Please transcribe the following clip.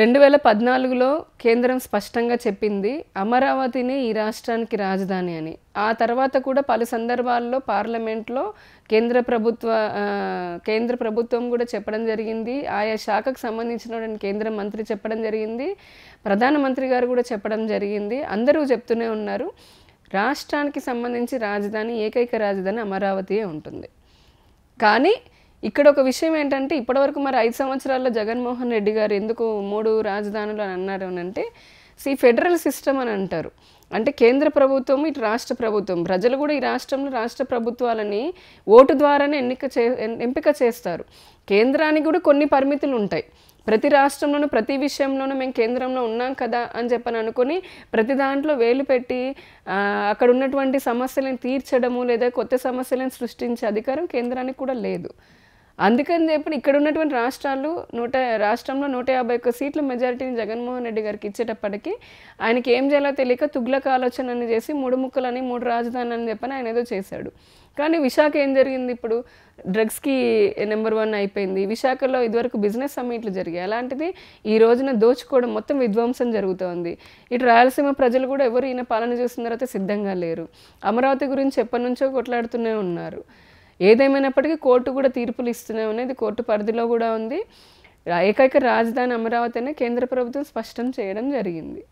రెండు వేల పద్నాలుగులో కేంద్రం స్పష్టంగా చెప్పింది అమరావతిని ఈ రాష్ట్రానికి రాజధాని అని ఆ తర్వాత కూడా పలు సందర్భాల్లో పార్లమెంట్లో కేంద్ర ప్రభుత్వ కేంద్ర ప్రభుత్వం కూడా చెప్పడం జరిగింది ఆయా శాఖకు సంబంధించిన కేంద్ర మంత్రి చెప్పడం జరిగింది ప్రధానమంత్రి గారు కూడా చెప్పడం జరిగింది అందరూ చెప్తూనే ఉన్నారు రాష్ట్రానికి సంబంధించి రాజధాని ఏకైక రాజధాని అమరావతియే ఉంటుంది కానీ ఇక్కడ ఒక విషయం ఏంటంటే ఇప్పటివరకు మరి ఐదు సంవత్సరాల్లో జగన్మోహన్ రెడ్డి గారు ఎందుకు మూడు రాజధానులు అని అన్నారు అని అంటే సి ఫెడరల్ సిస్టమ్ అని అంటారు అంటే కేంద్ర ప్రభుత్వం ఇటు రాష్ట్ర ప్రభుత్వం ప్రజలు కూడా ఈ రాష్ట్రంలో రాష్ట్ర ప్రభుత్వాలని ఓటు ద్వారానే ఎన్నిక చే ఎంపిక చేస్తారు కేంద్రానికి కూడా కొన్ని పరిమితులు ఉంటాయి ప్రతి రాష్ట్రంలోనూ ప్రతి విషయంలోనూ మేము కేంద్రంలో ఉన్నాం కదా అని చెప్పని అనుకుని ప్రతి దాంట్లో వేలు పెట్టి అక్కడ ఉన్నటువంటి సమస్యలను తీర్చడము లేదా కొత్త సమస్యలను సృష్టించే అధికారం కేంద్రానికి కూడా లేదు అందుకని చెప్పి ఇక్కడ ఉన్నటువంటి రాష్ట్రాలు నూట రాష్ట్రంలో నూట యాభై ఒక్క సీట్ల మెజారిటీని జగన్మోహన్ రెడ్డి గారికి ఇచ్చేటప్పటికీ ఆయనకి ఏం చేయాలో తెలియక తుగ్లక ఆలోచనని చేసి మూడు ముక్కలని మూడు రాజధాని అని చెప్పని ఆయన ఏదో చేశాడు కానీ విశాఖ ఏం జరిగింది ఇప్పుడు డ్రగ్స్కి నెంబర్ వన్ అయిపోయింది విశాఖలో ఇదివరకు బిజినెస్ సమ్మిట్లు జరిగాయి అలాంటిది ఈ రోజున దోచుకోవడం మొత్తం విధ్వంసం జరుగుతోంది ఇటు రాయలసీమ ప్రజలు కూడా ఎవరు ఈయన పాలన చేస్తున్న తర్వాత సిద్ధంగా లేరు అమరావతి గురించి ఎప్పటి నుంచో కొట్లాడుతూనే ఉన్నారు ఏదేమైనప్పటికీ కోర్టు కూడా తీర్పులు ఇస్తూనే ఉన్నాయి కోర్టు పరిధిలో కూడా ఉంది ఏకైక రాజధాని అమరావతి అనే కేంద్ర ప్రభుత్వం స్పష్టం చేయడం జరిగింది